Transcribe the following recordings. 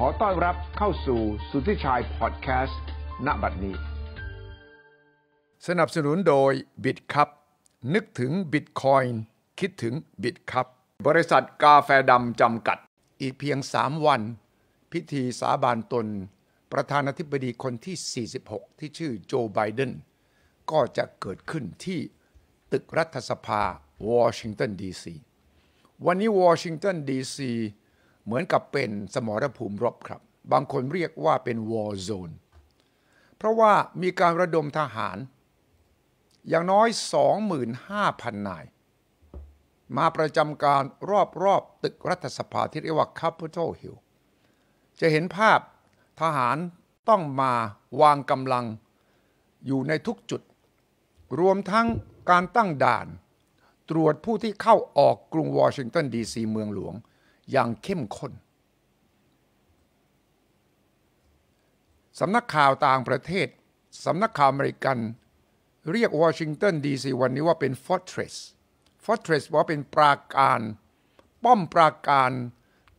ขอต้อนรับเข้าสู่สุทธิชัยพอดแคสต์ณบัดนี้ สนับสนุนโดย b i t c u p นึกถึง Bitcoin คิดถึง b i t c u p บริษัทกาแฟดำจำกัดอีกเพียง 3 วัน พิธีสาบานตน ประธานาธิบดีคนที่ 46 ที่ชื่อโจไบเดนก็จะเกิดขึ้นที่ตึกรัฐสภาวอชิงตันดีซี วันนี้วอชิงตันดีซีเหมือนกับเป็นสมรภูมิรบครับ บางคนเรียกว่าเป็นวอร์โซน เพราะว่ามีการระดมทหาร อย่างน้อย 25,000นาย มาประจำการรอบรอบ ตึกรัฐสภาที่เรียกว่า Capitol Hill จะเห็นภาพทหารต้องมาวางกำลังอยู่ในทุกจุด รวมทั้งการตั้งด่าน ตรวจผู้ที่เข้าออกกรุงวอชิงตันดีซีเมืองหลวงอย่างเข้มข้น สำนักข่าวต่างประเทศ สำนักข่าวอเมริกัน เรียกวอชิงตันดีซีวันนี้ว่าเป็น f o r t เ e s ฟอร์ t เ e ส s ว่าเป็นปราการ ป้อมปราการ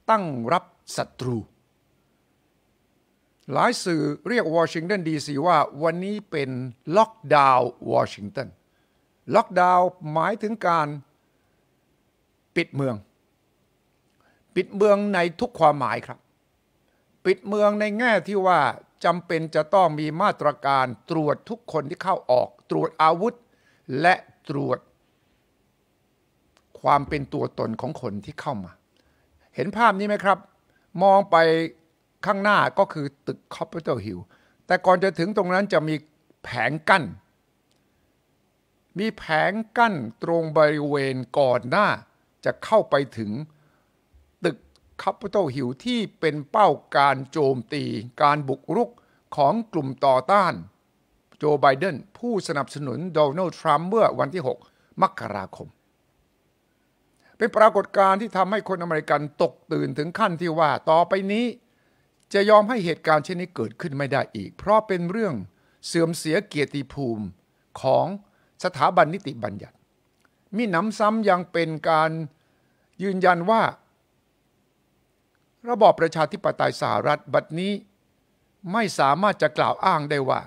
ตั้งรับศัตรู หลายสื่อเรียกวอชิงตันดีซีว่าวันนี้เป็นล็อกดาวน์วอชิงตัน ล็อกดาวน์หมายถึงการปิดเมืองปิดเมืองในทุกความหมายครับ ปิดเมืองในแง่ที่ว่าจำเป็นจะต้องมีมาตรการตรวจทุกคนที่เข้าออก ตรวจอาวุธ และตรวจความเป็นตัวตนของคนที่เข้ามา เห็นภาพนี้ไหมครับ มองไปข้างหน้าก็คือตึกคอปเปอร์เ์ฮิลแต่ก่อนจะถึงตรงนั้นจะมีแผงกั้น มีแผงกั้นตรงบริเวณก่อนหน้า จะเข้าไปถึงค a p i t o l h หิวที่เป็นเป้าการโจมตีการบุกรุกของกลุ่มต่อต้าน โจไบเดนผู้สนับสนุนโดนัลด์ทรัมป์เมื่อวันที่ 6มกราคม เป็นปรากฏการณ์ที่ทำให้คนอเมริกันตกตื่นถึงขั้นที่ว่าต่อไปนี้จะยอมให้เหตุการณ์เช่นนี้เกิดขึ้นไม่ได้อีก เพราะเป็นเรื่องเสื่อมเสียเกียรติภูมิของสถาบันนิติบัญญัติ มีหนำซ้ำยังเป็นการยืนยันว่าระบอบประชาธิปไตยสหรัฐบัดนี้ไม่สามารถจะกล่าวอ้างได้ว่า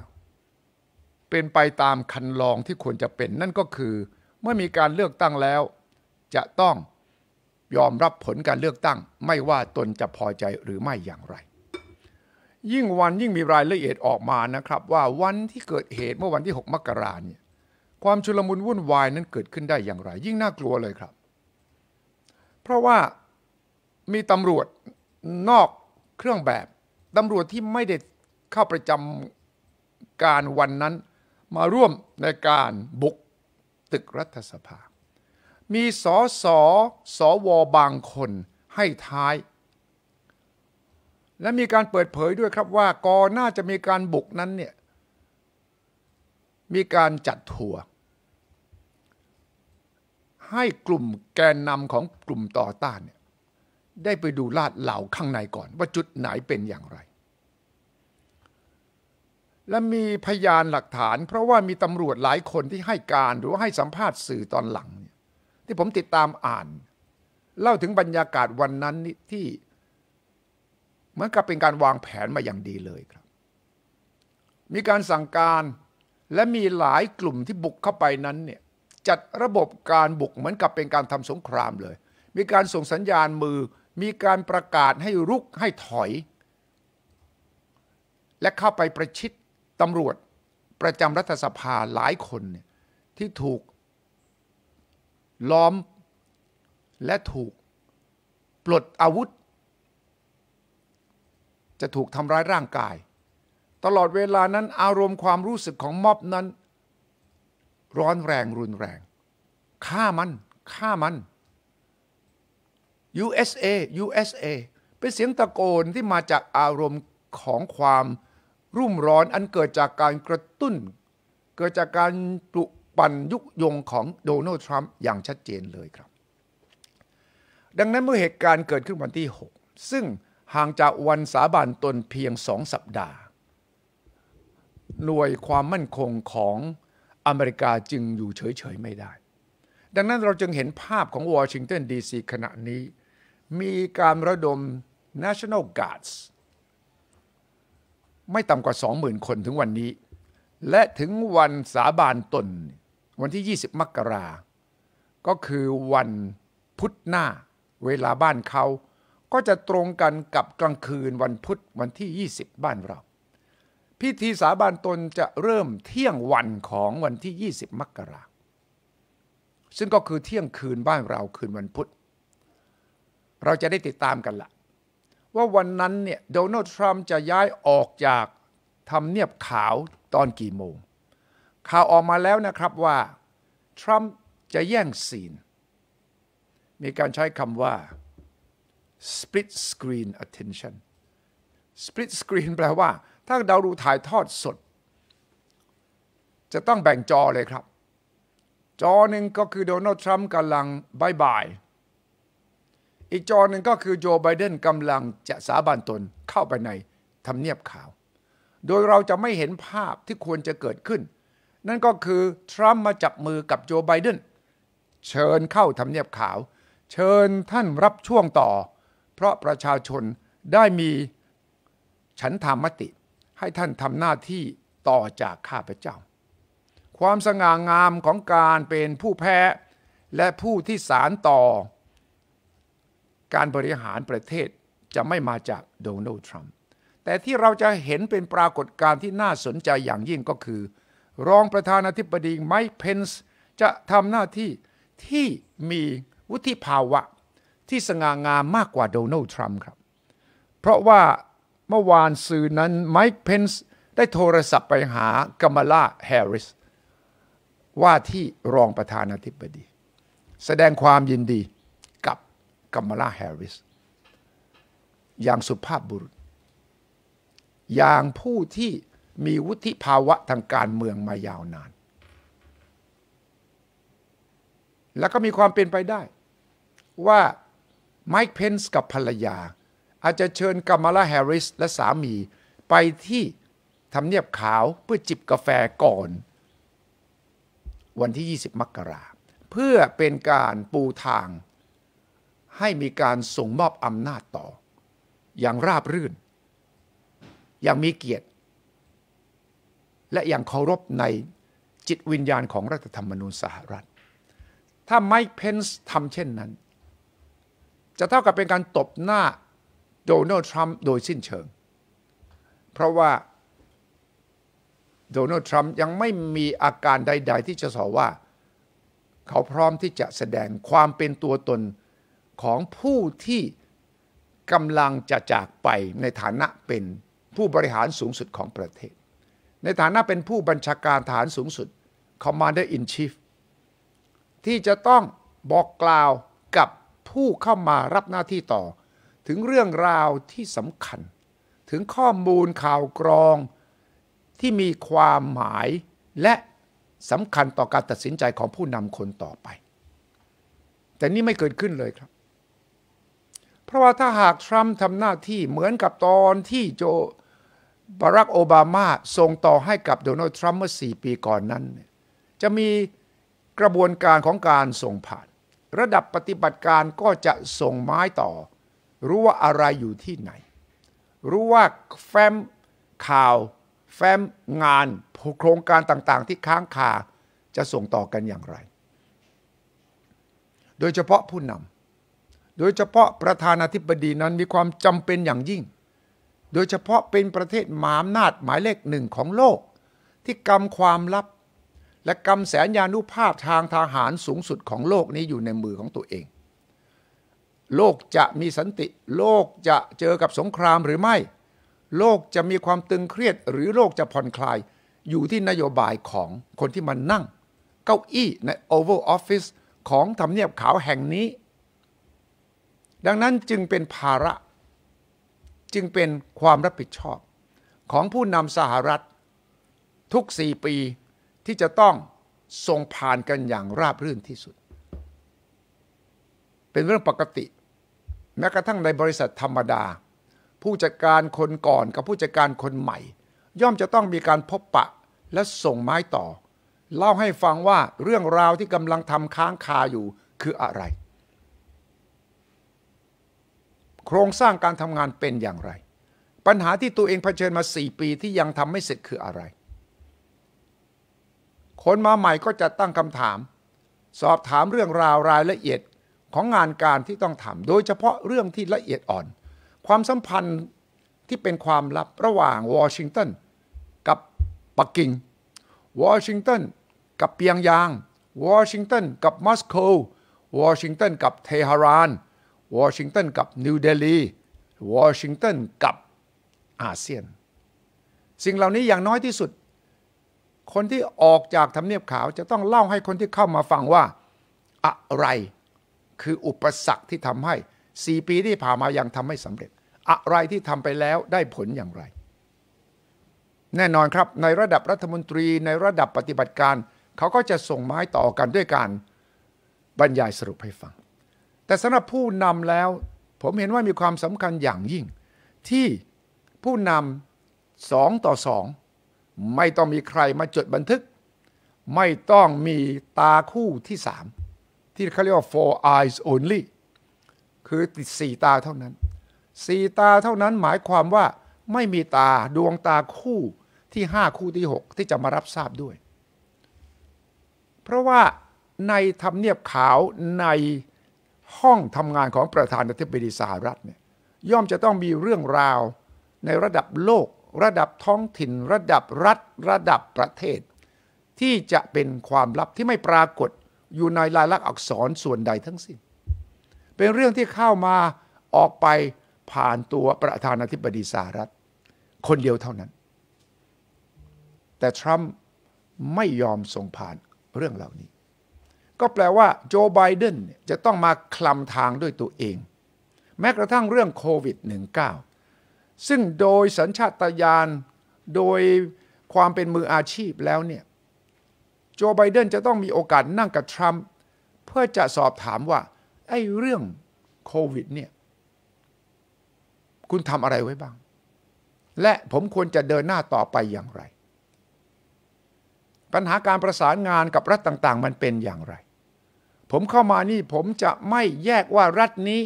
เป็นไปตามคันลองที่ควรจะเป็นนั่นก็คือเมื่อมีการเลือกตั้งแล้ว จะต้องยอมรับผลการเลือกตั้ง ไม่ว่าตนจะพอใจหรือไม่อย่างไร ยิ่งวันยิ่งมีรายละเอียดออกมานะครับ ว่าวันที่เกิดเหตุเมื่อวันที่ 6มกราเนี่ยความชุลมุนวุ่นวายนั้นเกิดขึ้นได้อย่างไร ยิ่งน่ากลัวเลยครับ เพราะว่ามีตำรวจนอกเครื่องแบบ ตำรวจที่ไม่ได้เข้าประจำการวันนั้น มาร่วมในการบุกตึกรัฐสภา มีสอสอสอวอบางคนให้ท้าย และมีการเปิดเผยด้วยครับว่าก่อนหน้าจะมีการบุกนั้นเนี่ยมีการจัดทัวร์ให้กลุ่มแกนนำของกลุ่มต่อต้านเนี่ยได้ไปดูลาดเหล่าข้างในก่อน ว่าจุดไหนเป็นอย่างไร และมีพยานหลักฐาน เพราะว่ามีตำรวจหลายคนที่ให้การหรือว่าให้สัมภาษณ์สื่อตอนหลังที่ผมติดตามอ่านเล่าถึงบรรยากาศวันนั้นที่เหมือนกับเป็นการวางแผนมาอย่างดีเลยครับ มีการสั่งการและมีหลายกลุ่มที่บุกเข้าไปนั้นเนี่ยจัดระบบการบุกเหมือนกับเป็นการทำสงครามเลย มีการส่งสัญญาณมือมีการประกาศให้รุกให้ถอย และเข้าไปประชิดตำรวจประจำรัฐสภาหลายคนที่ถูกล้อมและถูกปลดอาวุธ จะถูกทำร้ายร่างกาย ตลอดเวลานั้นอารมณ์ความรู้สึกของม็อบนั้น ร้อนแรงรุนแรงฆ่ามันฆ่ามัน USA USA เป็นเสียงตะโกนที่มาจากอารมณ์ของความรุ่มร้อนอันเกิดจากการกระตุ้น เกิดจากการปลุกปั่นยุยงของโดนัลด์ทรัมป์อย่างชัดเจนเลยครับ ดังนั้นเมื่อเหตุการณ์เกิดขึ้นวันที่ 6 ซึ่งห่างจากวันสาบานตนเพียงสองสัปดาห์ หน่วยความมั่นคงของอเมริกาจึงอยู่เฉยๆ ไม่ได้ ดังนั้นเราจึงเห็นภาพของวอชิงตันดีซีขณะนี้มีการระดม National Guards ไม่ต่ำกว่า 20,000 คนถึงวันนี้ และถึงวันสาบานตนวันที่ 20 มกราก็คือวันพุธหน้า เวลาบ้านเขา ก็จะตรงกันกับกลางคืนวันพุธวันที่ 20 บ้านเรา พิธีสาบานตนจะเริ่มเที่ยงวันของวันที่ 20 มกราซึ่งก็คือเที่ยงคืนบ้านเราคืนวันพุธเราจะได้ติดตามกันละว่าวันนั้นเนี่ยโดนัลด์ทรัมป์จะย้ายออกจาก ทำเนียบขาวตอนกี่โมง ข่าวออกมาแล้วนะครับว่าทรัมป์จะแย่งซีน มีการใช้คำว่า split screen attention split screen แปลว่า ถ้าเราดูถ่ายทอดสด จะต้องแบ่งจอเลยครับ จอหนึ่งก็คือโดนัลด์ทรัมป์กำลังบายบายอีกจอหนึ่งก็คือโจไบเดนกำลังจะสาบานตนเข้าไปในทำเนียบขาว โดยเราจะไม่เห็นภาพที่ควรจะเกิดขึ้น นั่นก็คือ ทรัมป์มาจับมือกับโจไบเดนเชิญเข้าทำเนียบขาว เชิญท่านรับช่วงต่อ เพราะประชาชนได้มีฉันทามติให้ท่านทำหน้าที่ต่อจากข้าพเจ้า ความสง่างามของการเป็นผู้แพ้และผู้ที่สารต่อการบริหารประเทศจะไม่มาจากโดนัลด์ทรัมป์ แต่ที่เราจะเห็นเป็นปรากฏการณ์ที่น่าสนใจอย่างยิ่งก็คือ รองประธานาธิบดีไมค์เพนส์จะทำหน้าที่ที่มีวุฒิภาวะที่สง่างามมากกว่าโดนัลด์ทรัมป์ครับ เพราะว่าเมื่อวานสื่อนั้นไมค์เพนส์ได้โทรศัพท์ไปหากามาลาแฮร์ริส ว่าที่รองประธานาธิบดี แสดงความยินดีกัมมาลาแฮร์ริสอย่างสุภาพบุรุษ อย่างผู้ที่มีวุฒิภาวะทางการเมืองมายาวนาน แล้วก็มีความเป็นไปได้ ว่าไมค์เพนส์กับภรรยา อาจจะเชิญกัมมาลาแฮร์ริส และสามีไปที่ ทำเนียบขาวเพื่อจิบกาแฟก่อน วันที่ 20 มกราเพื่อเป็นการปูทางให้มีการส่งมอบอำนาจต่อ อย่างราบรื่น อย่างมีเกียรติ และอย่างเคารพในจิตวิญญาณของรัฐธรรมนูญสหรัฐ ถ้าไมค์เพนส์ทำเช่นนั้น จะเท่ากับเป็นการตบหน้า โดนัลด์ทรัมป์โดยสิ้นเชิง เพราะว่า โดนัลด์ทรัมป์ยังไม่มีอาการใดๆ ที่จะสอว่าเขาพร้อมที่จะแสดงความเป็นตัวตนของผู้ที่กำลังจะจากไปในฐานะเป็นผู้บริหารสูงสุดของประเทศ ในฐานะเป็นผู้บัญชาการฐานสูงสุด Commander in Chief ที่จะต้องบอกกล่าวกับผู้เข้ามารับหน้าที่ต่อ ถึงเรื่องราวที่สำคัญ ถึงข้อมูลข่าวกรอง ที่มีความหมายและสำคัญต่อการตัดสินใจของผู้นำคนต่อไป แต่นี่ไม่เกิดขึ้นเลยครับเพราะว่าถ้าหากทรัมป์ทำหน้าที่เหมือนกับตอนที่โจบารักโอบามาส่งต่อให้กับโดนัลด์ทรัมป์เมื่อ่ปีก่อนนั้น จะมีกระบวนการของการส่งผ่าน ระดับปฏิบัติการก็จะส่งไม้ต่อรู้ว่าอะไรอยู่ที่ไหน รู้ว่าแฟ้มข่าว แฟ้มงาน โครงการต่างๆที่ค้างคาจะส่งต่อกันอย่างไร โดยเฉพาะผู้นำโดยเฉพาะประธานาธิบดีนั้นมีความจำเป็นอย่างยิ่ง โดยเฉพาะเป็นประเทศมหาอำนาจหมายเลขหนึ่งของโลก ที่กำความลับ และกำแสนยานุภาพทางทหารสูงสุดของโลกนี้อยู่ในมือของตัวเอง โลกจะมีสันติ โลกจะเจอกับสงครามหรือไม่ โลกจะมีความตึงเครียดหรือโลกจะผ่อนคลาย อยู่ที่นโยบายของคนที่มันนั่ง เก้าอี้ใน Oval Office ของทำเนียบขาวแห่งนี้ดังนั้นจึงเป็นภาระ จึงเป็นความรับผิดชอบ ของผู้นำสหรัฐ ทุกสี่ปีที่จะต้องส่งผ่านกันอย่างราบรื่นที่สุด เป็นเรื่องปกติ แม้กระทั่งในบริษัทธรรมดา ผู้จัดการคนก่อนกับผู้จัดการคนใหม่ ย่อมจะต้องมีการพบปะและส่งไม้ต่อ เล่าให้ฟังว่าเรื่องราวที่กำลังทำค้างคาอยู่คืออะไรโครงสร้างการทำงานเป็นอย่างไร ปัญหาที่ตัวเองเผชิญมา 4 ปีที่ยังทำไม่เสร็จคืออะไร คนมาใหม่ก็จะตั้งคำถาม สอบถามเรื่องราวรายละเอียดของงานการที่ต้องทำ โดยเฉพาะเรื่องที่ละเอียดอ่อน ความสัมพันธ์ที่เป็นความลับระหว่างวอชิงตันกับปักกิ่ง วอชิงตันกับเปียงยาง วอชิงตันกับมอสโก วอชิงตันกับเทหรานวอชิงตันกับนิวเดลีวอชิงตันกับอาเซียน สิ่งเหล่านี้อย่างน้อยที่สุด คนที่ออกจากทำเนียบขาว จะต้องเล่าให้คนที่เข้ามาฟังว่า อะไรคืออุปสรรคที่ทำให้สี่ปีที่ผ่านมายังทำไม่สำเร็จ อะไรที่ทำไปแล้วได้ผลอย่างไร แน่นอนครับ ในระดับรัฐมนตรีในระดับปฏิบัติการ เขาก็จะส่งไม้ต่อกันด้วยการบรรยายสรุปให้ฟังแต่สำหรับผู้นำแล้วผมเห็นว่ามีความสำคัญอย่างยิ่ง ที่ผู้นำสองต่อสองไม่ต้องมีใครมาจดบันทึก ไม่ต้องมีตาคู่ที่สามที่เขาเรียกว่า four eyes only คือติดสี่ตาเท่านั้นสี่ตาเท่านั้นหมายความว่าไม่มีตาดวงตาคู่ที่ห้าคู่ที่หกที่จะมารับทราบด้วย เพราะว่าในทำเนียบขาวในห้องทำงานของประธานาธิบดีสหรัฐเนี่ยย่อมจะต้องมีเรื่องราวในระดับโลก ระดับท้องถิ่น ระดับรัฐ ระดับประเทศ ที่จะเป็นความลับที่ไม่ปรากฏอยู่ในลายลักษณ์อักษรส่วนใดทั้งสิ้นเป็นเรื่องที่เข้ามาออกไปผ่านตัวประธานาธิบดีสหรัฐ คนเดียวเท่านั้น แต่ทรัมป์ไม่ยอมส่งผ่านเรื่องเหล่านี้ก็แปลว่าโจไบเดนจะต้องมาคลำทางด้วยตัวเอง แม้กระทั่งเรื่องโควิด -19 ซึ่งโดยสัญชาตญาณโดยความเป็นมืออาชีพแล้วเนี่ยโจไบเดนจะต้องมีโอกาสนั่งกับทรัมป์เพื่อจะสอบถามว่า ไอ้เรื่องโควิดเนี่ยคุณทำอะไรไว้บ้าง และผมควรจะเดินหน้าต่อไปอย่างไร ปัญหาการประสานงานกับรัฐต่างๆมันเป็นอย่างไรผมเข้ามานี่ผมจะไม่แยกว่ารัฐนี้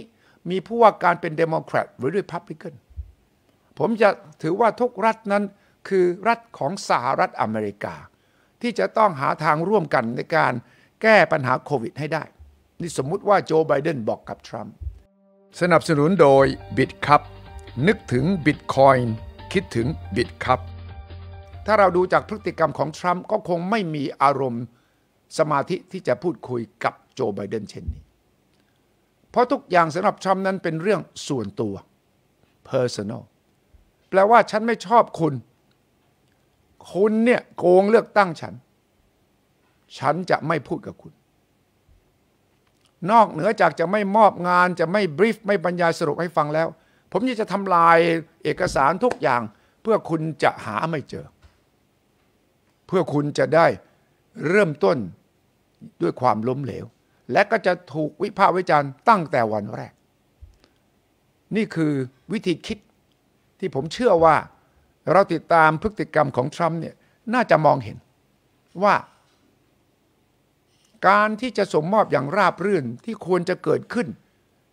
มีผู้ว่าการเป็นเดโมแครตหรือด้วยพับลิกันผมจะถือว่าทุกรัฐนั้นคือรัฐของสหรัฐอเมริกา ที่จะต้องหาทางร่วมกันในการแก้ปัญหาโควิดให้ได้ นี่สมมุติว่าโจไบเดนบอกกับทรัมป์สนับสนุนโดยบิตคัพนึกถึงบิตคอยน์คิดถึงบิตคัพถ้าเราดูจากพฤติกรรมของทรัมป์ก็คงไม่มีอารมณ์ สมาธิที่จะพูดคุยกับโจไบเดนเช่นนี้ เพราะทุกอย่างสำหรับทรัมป์นั้นเป็นเรื่องส่วนตัว personal แปลว่าฉันไม่ชอบคุณ คุณเนี่ยโกงเลือกตั้งฉัน ฉันจะไม่พูดกับคุณ นอกเหนือจากจะไม่มอบงาน จะไม่บรีฟไม่บรรยายสรุปให้ฟังแล้ว ผมจะทำลายเอกสารทุกอย่าง เพื่อคุณจะหาไม่เจอ เพื่อคุณจะได้เริ่มต้นด้วยความล้มเหลวและก็จะถูกวิพากษ์วิจารณ์ตั้งแต่วันแรก นี่คือวิธีคิดที่ผมเชื่อว่า เราติดตามพฤติกรรมของทรัมป์เนี่ยน่าจะมองเห็นว่า การที่จะสมมอบอย่างราบรื่นที่ควรจะเกิดขึ้น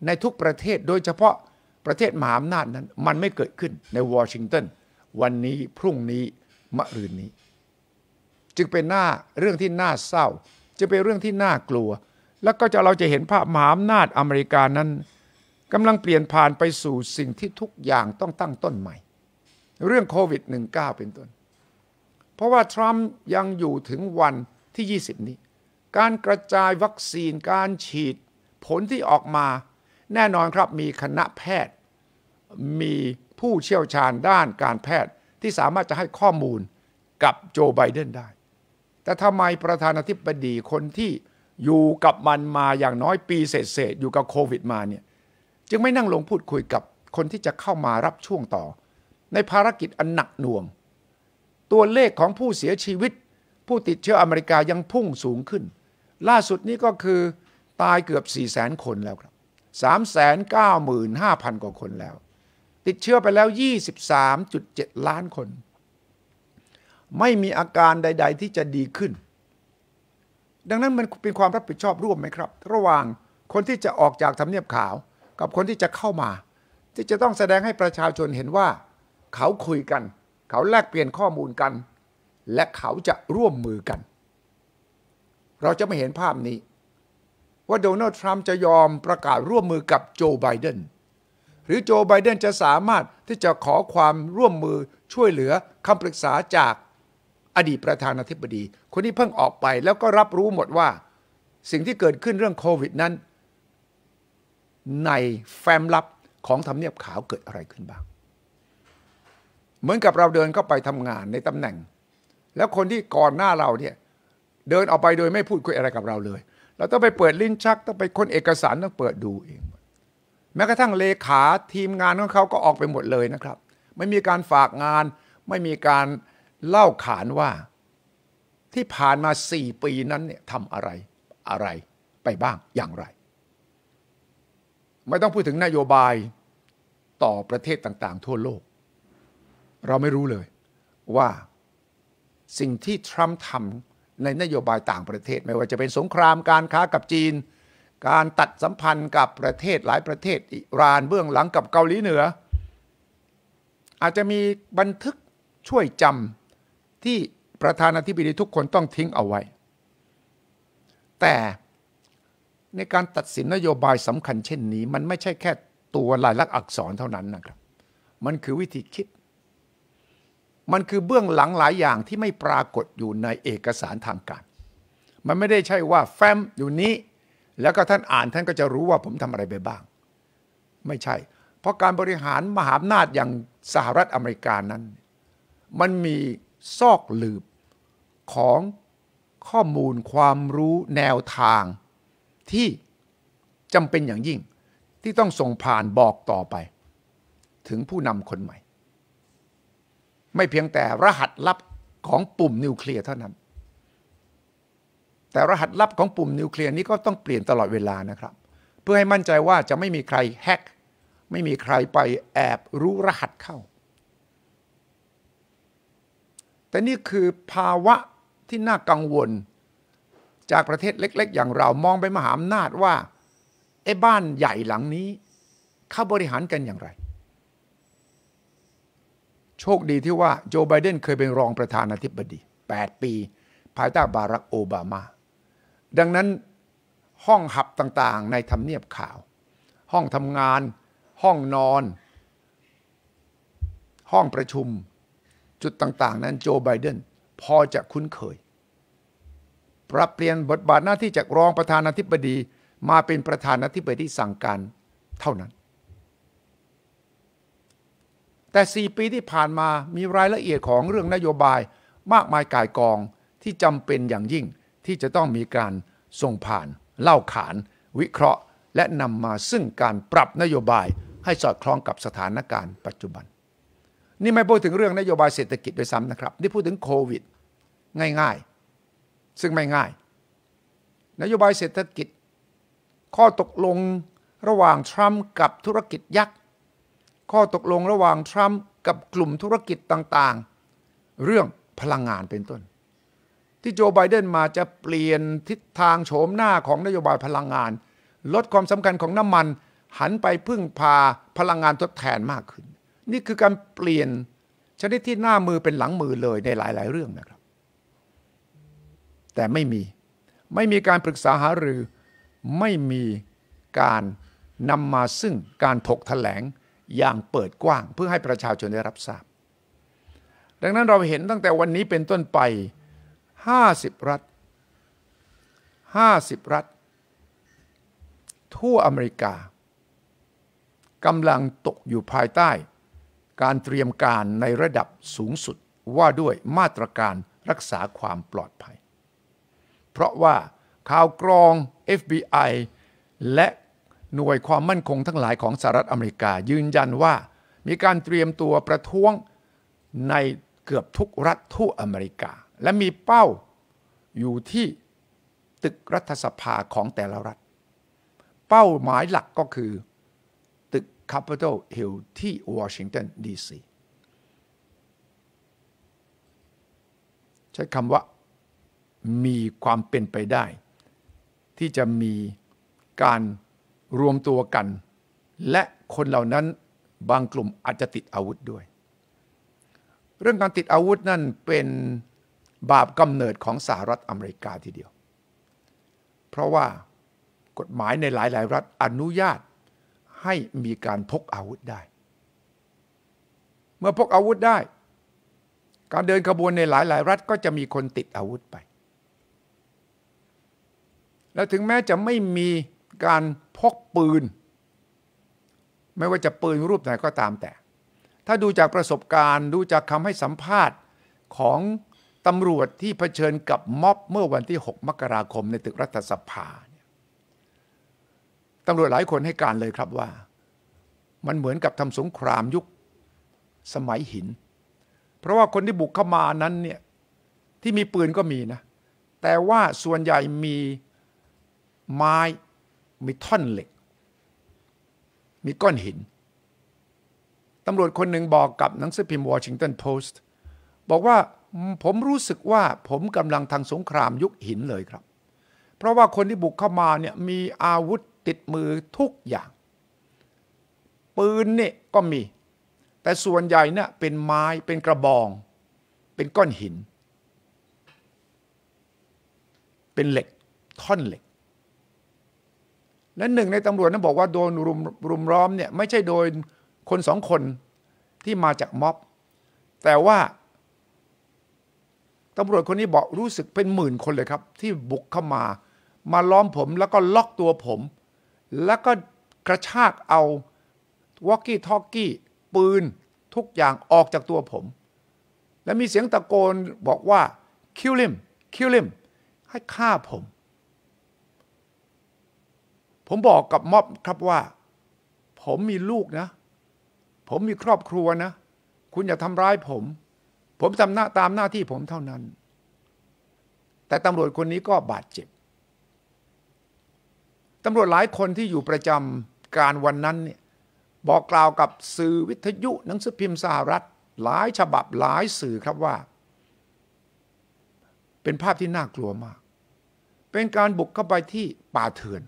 ในทุกประเทศโดยเฉพาะประเทศมหาอำนาจนั้น มันไม่เกิดขึ้นในวอชิงตันวันนี้พรุ่งนี้มะรืนนี้ จึงเป็นหน้าเรื่องที่น่าเศร้าจะเป็นเรื่องที่น่ากลัวแล้วก็จะเราจะเห็นภาพมหาอำนาจอเมริกานั้นกำลังเปลี่ยนผ่านไปสู่สิ่งที่ทุกอย่างต้องตั้งต้นใหม่เรื่องโควิด -19 เป็นต้น เพราะว่าทรัมป์ยังอยู่ถึงวันที่ 20 นี้ การกระจายวัคซีนการฉีดผลที่ออกมา แน่นอนครับมีคณะแพทย์ มีผู้เชี่ยวชาญด้านการแพทย์ที่สามารถจะให้ข้อมูลกับโจไบเดนได้ แต่ทำไมประธานาธิบดีคนที่อยู่กับมันมาอย่างน้อยปีเศษ ๆ อยู่กับโควิดมาเนี่ยจึงไม่นั่งลงพูดคุยกับคนที่จะเข้ามารับช่วงต่อ ในภารกิจอันหนักหน่วง ตัวเลขของผู้เสียชีวิต ผู้ติดเชื้ออเมริกายังพุ่งสูงขึ้น ล่าสุดนี้ก็คือตายเกือบ4 0 0 0 0 0คนแล้วครับ395,000 กว่าคนแล้ว ติดเชื้อไปแล้ว 23.7 ล้านคน ไม่มีอาการใด ๆ ที่จะดีขึ้นดังนั้นมันเป็นความรับผิดชอบร่วมไหมครับ ระหว่างคนที่จะออกจากทำเนียบขาว กับคนที่จะเข้ามา ที่จะต้องแสดงให้ประชาชนเห็นว่า เขาคุยกัน เขาแลกเปลี่ยนข้อมูลกัน และเขาจะร่วมมือกัน เราจะไม่เห็นภาพนี้ ว่าโดนัลด์ทรัมป์จะยอมประกาศร่วมมือกับโจไบเดนหรือโจไบเดนจะสามารถที่จะขอความร่วมมือ ช่วยเหลือคำปรึกษาจากอดีตประธานาธิบดีคนนี้เพิ่งออกไปแล้วก็รับรู้หมดว่าสิ่งที่เกิดขึ้นเรื่องโควิดนั้น ในแฟ้มลับของทำเนียบขาวเกิดอะไรขึ้นบ้าง เหมือนกับเราเดินเข้าไปทำงานในตำแหน่ง แล้วคนที่ก่อนหน้าเราเนี่ยเดินออกไปโดยไม่พูดคุยอะไรกับเราเลย เราต้องไปเปิดลิ้นชัก ต้องไปค้นเอกสารต้องเปิดดูเอง แม้กระทั่งเลขาทีมงานของเขาก็ออกไปหมดเลยนะครับ ไม่มีการฝากงาน ไม่มีการเล่าขานว่าที่ผ่านมาสี่ปีนั้นเนี่ยทำอะไรอะไรไปบ้างอย่างไร ไม่ต้องพูดถึงนโยบายต่อประเทศต่าง ๆ ทั่วโลก เราไม่รู้เลยว่าสิ่งที่ทรัมป์ทำในนโยบายต่างประเทศ ไม่ว่าจะเป็นสงครามการค้ากับจีน การตัดสัมพันธ์กับประเทศหลายประเทศอิหร่านเบื้องหลังกับเกาหลีเหนือ อาจจะมีบันทึกช่วยจำที่ประธานาธิบดีทุกคนต้องทิ้งเอาไว้ แต่ในการตัดสินนโยบายสำคัญเช่นนี้ มันไม่ใช่แค่ตัวลายลักษณ์อักษรเท่านั้นนะครับ มันคือวิธีคิด มันคือเบื้องหลังหลายอย่างที่ไม่ปรากฏอยู่ในเอกสารทางการ มันไม่ได้ใช่ว่าแฟ้มอยู่นี้ แล้วก็ท่านอ่าน ท่านก็จะรู้ว่าผมทำอะไรไปบ้าง ไม่ใช่ เพราะการบริหารมหาอำนาจอย่างสหรัฐอเมริกานั้น มันมีซอกหลืบของข้อมูลความรู้แนวทางที่จำเป็นอย่างยิ่ง ที่ต้องส่งผ่านบอกต่อไป ถึงผู้นำคนใหม่ ไม่เพียงแต่รหัสลับของปุ่มนิวเคลียร์เท่านั้น แต่รหัสลับของปุ่มนิวเคลียร์นี้ก็ต้องเปลี่ยนตลอดเวลานะครับ เพื่อให้มั่นใจว่าจะไม่มีใครแฮก ไม่มีใครไปแอบรู้รหัสเข้าแต่นี่คือภาวะที่น่ากังวล จากประเทศเล็ก ๆ อย่างเรามองไปมหาอำนาจว่าไอ้บ้านใหญ่หลังนี้เขาบริหารกันอย่างไร โชคดีที่ว่า โจไบเดนเคยเป็นรองประธานาธิบดี 8 ปี ภายใต้บารักโอบามา ดังนั้นห้องหับต่างๆ ในทำเนียบข่าว ห้องทำงาน ห้องนอน ห้องประชุมจุดต่างๆ นั้นโจไบเดนพอจะคุ้นเคย ปรับเปลี่ยนบทบาทหน้าที่จากรองประธานาธิบดีมาเป็นประธานาธิบดีสั่งการเท่านั้น แต่ 4 ปีที่ผ่านมามีรายละเอียดของเรื่องนโยบายมากมายกายกองที่จำเป็นอย่างยิ่งที่จะต้องมีการส่งผ่านเล่าขานวิเคราะห์และนำมาซึ่งการปรับนโยบายให้สอดคล้องกับสถานการณ์ปัจจุบันนี่ไม่พูดถึงเรื่องนโยบายเศรษฐกิจโดยซ้ำนะครับ นี่พูดถึงโควิด ง่ายๆ ซึ่งไม่ง่าย นโยบายเศรษฐกิจ ข้อตกลงระหว่างทรัมป์กับธุรกิจยักษ์ข้อตกลงระหว่างทรัมป์กับกลุ่มธุรกิจต่าง ๆ เรื่องพลังงานเป็นต้น ที่โจไบเดนมาจะเปลี่ยนทิศทางโฉมหน้าของนโยบายพลังงาน ลดความสำคัญของน้ำมัน หันไปพึ่งพาพลังงานทดแทนมากขึ้นนี่คือการเปลี่ยน ชนิดที่หน้ามือเป็นหลังมือเลยในหลายๆเรื่องนะครับ แต่ไม่มี ไม่มีการปรึกษาหารือ ไม่มีการนำมาซึ่งการถกถแถลงอย่างเปิดกว้างเพื่อให้ประชาชนได้รับทราบ ดังนั้นเราเห็นตั้งแต่วันนี้เป็นต้นไป 50 รัฐ 50 รัฐ ทั่วอเมริกากำลังตกอยู่ภายใต้การเตรียมการในระดับสูงสุดว่าด้วยมาตรการรักษาความปลอดภัย เพราะว่าข่าวกรอง FBI และหน่วยความมั่นคงทั้งหลายของสหรัฐอเมริกายืนยันว่ามีการเตรียมตัวประท้วงในเกือบทุกรัฐทั่วอเมริกา และมีเป้าอยู่ที่ตึกรัฐสภาของแต่ละรัฐ เป้าหมายหลักก็คือ Capitol Hill ที่วอชิงตันดีซีใช้คำว่ามีความเป็นไปได้ ที่จะมีการรวมตัวกัน และคนเหล่านั้นบางกลุ่มอาจจะติดอาวุธด้วย เรื่องการติดอาวุธนั่นเป็นบาปกำเนิดของสหรัฐอเมริกาทีเดียว เพราะว่ากฎหมายในหลายๆรัฐอนุญาตให้มีการพกอาวุธได้ เมื่อพกอาวุธได้ การเดินขบวนในหลาย ๆ รัฐก็จะมีคนติดอาวุธไป แล้วถึงแม้จะไม่มีการพกปืน ไม่ว่าจะปืนรูปไหนก็ตามแต่ ถ้าดูจากประสบการณ์ ดูจากคำให้สัมภาษณ์ของตำรวจที่เผชิญกับม็อบเมื่อวันที่ 6 มกราคมในตึกรัฐสภาตำรวจหลายคนให้การเลยครับว่ามันเหมือนกับทำสงครามยุคสมัยหิน เพราะว่าคนที่บุกเข้ามานั้นเนี่ยที่มีปืนก็มีนะ แต่ว่าส่วนใหญ่มี ไม้มีท่อนเหล็ก มีก้อนหินตำรวจคนหนึ่งบอกกับหนังสือพิมพ์วอชิงตันโพสต์บอกว่าผมรู้สึกว่าผมกำลังทางสงครามยุคหินเลยครับ เพราะว่าคนที่บุกเข้ามาเนี่ยมีอาวุธติดมือทุกอย่าง ปืนเนี่ยก็มี แต่ส่วนใหญ่เนี่ยเป็นไม้เป็นกระบอง เป็นก้อนหิน เป็นเหล็กท่อนเหล็กและหนึ่งในตำรวจนั้นบอกว่าโดนรุมรุมร้อมเนี่ยไม่ใช่โดยคนสองคนที่มาจากม็อบ แต่ว่า ตำรวจคนนี้บอกรู้สึกเป็นหมื่นคนเลยครับ ที่บุกเข้ามา มาล้อมผมแล้วก็ล็อกตัวผมแล้วก็กระชากเอาวอกกี้ทอกกี้ปืนทุกอย่างออกจากตัวผม และมีเสียงตะโกนบอกว่าคิวลิมคิวลิมให้ฆ่าผม ผมบอกกับม็อบครับว่า ผมมีลูกนะ ผมมีครอบครัวนะ คุณอย่าทำร้ายผม ผมทำหน้าตามหน้าที่ผมเท่านั้น แต่ตำรวจคนนี้ก็บาดเจ็บตำรวจหลายคนที่อยู่ประจำการวันนั้นเนี่ยบอกกล่าวกับสื่อวิทยุหนังสือพิมพ์สหรัฐ หลายฉบับหลายสื่อครับว่า เป็นภาพที่น่ากลัวมาก เป็นการบุกเข้าไปที่ป่าเถื่อน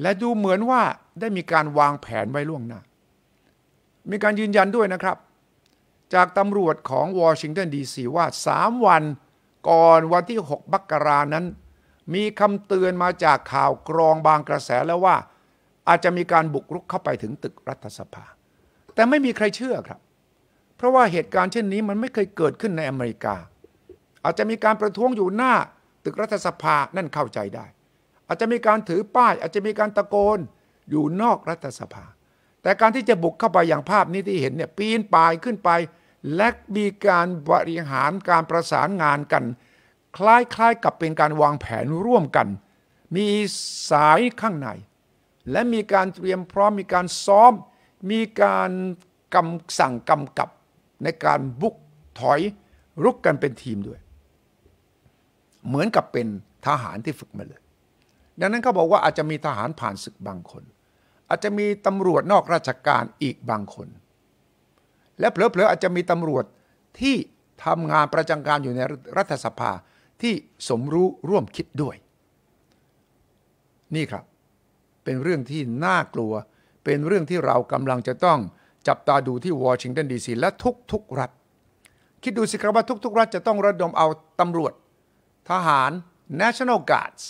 และดูเหมือนว่าได้มีการวางแผนไว้ล่วงหน้า มีการยืนยันด้วยนะครับ จากตำรวจของวอชิงตันดีซีว่า 3 วันก่อนวันที่6มกรานั้นมีคำเตือนมาจากข่าวกรองบางกระแสแล้วว่า อาจจะมีการบุกรุกเข้าไปถึงตึกรัฐสภา แต่ไม่มีใครเชื่อครับ เพราะว่าเหตุการณ์เช่นนี้มันไม่เคยเกิดขึ้นในอเมริกา อาจจะมีการประท้วงอยู่หน้าตึกรัฐสภานั่นเข้าใจได้ อาจจะมีการถือป้าย อาจจะมีการตะโกนอยู่นอกรัฐสภา แต่การที่จะบุกเข้าไปอย่างภาพนี้ที่เห็นเนี่ยปีนป่ายขึ้นไปและมีการบริหารการประสานงานกันคล้าย ๆ กับเป็นการวางแผนร่วมกัน มีสายข้างใน และมีการเตรียมพร้อม มีการซ้อม มีการกำสั่งกำกับในการบุกถอยรุกกันเป็นทีมด้วย เหมือนกับเป็นทหารที่ฝึกมาเลย ดังนั้นเขาบอกว่าอาจจะมีทหารผ่านศึกบางคน อาจจะมีตำรวจนอกราชการอีกบางคน และเผลอๆอาจจะมีตำรวจที่ทำงานประจำการอยู่ในรัฐสภาที่สมรู้ร่วมคิดด้วย นี่ครับ เป็นเรื่องที่น่ากลัว เป็นเรื่องที่เรากำลังจะต้องจับตาดูที่วอชิงตันดีซีและทุกๆ รัฐ คิดดูสิครับว่าทุกๆ รัฐจะต้องระดมเอาตำรวจ ทหาร National Guards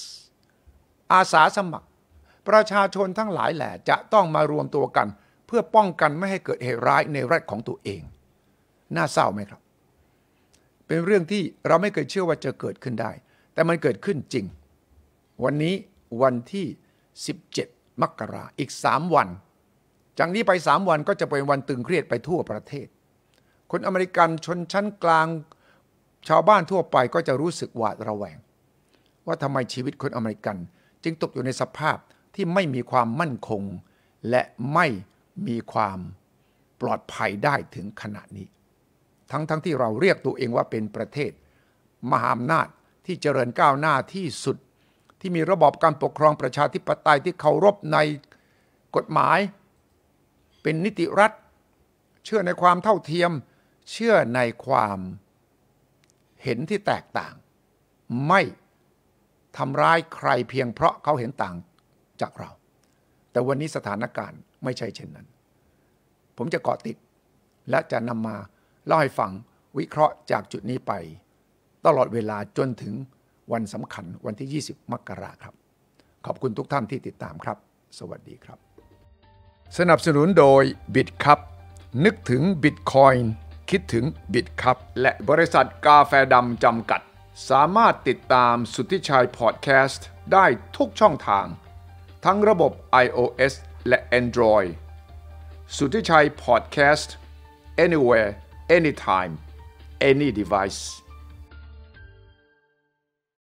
อาสาสมัคร ประชาชนทั้งหลายแหละ จะต้องมารวมตัวกัน เพื่อป้องกันไม่ให้เกิดเหตุร้ายในรัฐของตัวเอง น่าเศร้าไหมครับเป็นเรื่องที่เราไม่เคยเชื่อว่าจะเกิดขึ้นได้ แต่มันเกิดขึ้นจริง วันนี้วันที่ 17 มกราอีก 3 วัน จากนี้ไป 3 วันก็จะเป็นวันตึงเครียดไปทั่วประเทศ คนอเมริกันชนชั้นกลาง ชาวบ้านทั่วไปก็จะรู้สึกหวาดระแวง ว่าทำไมชีวิตคนอเมริกันจึงตกอยู่ในสภาพที่ไม่มีความมั่นคง และไม่มีความปลอดภัยได้ถึงขณะนี้ทั้ง้ทที่เราเรียกตัวเองว่าเป็นประเทศ มหาอำนาจที่เจริญก้าวหน้าที่สุดที่มีระบอบการปกครองประชาธิปไตยที่เคารพในกฎหมาย เป็นนิติรัฐ เชื่อในความเท่าเทียม เชื่อในความเห็นที่แตกต่าง ไม่ทำร้ายใครเพียงเพราะเขาเห็นต่างจากเรา แต่วันนี้สถานการณ์ไม่ใช่เช่นนั้น ผมจะเกาะติดและจะนำมาเล่าให้ฟังวิเคราะห์จากจุดนี้ไป ตลอดเวลาจนถึงวันสำคัญวันที่ 20มกราครับ ขอบคุณทุกท่านที่ติดตามครับ สวัสดีครับ สนับสนุนโดย b i t ครับนึกถึง Bitcoin คิดถึง b i t ครับและบริษัทกาแฟดำจำกัด สามารถติดตามสุทธิชัยพอดแคสต์ได้ทุกช่องทาง ทั้งระบบ iOS และ Android สุทธิชัยพอดแคสต์ anywhere anytime, any device.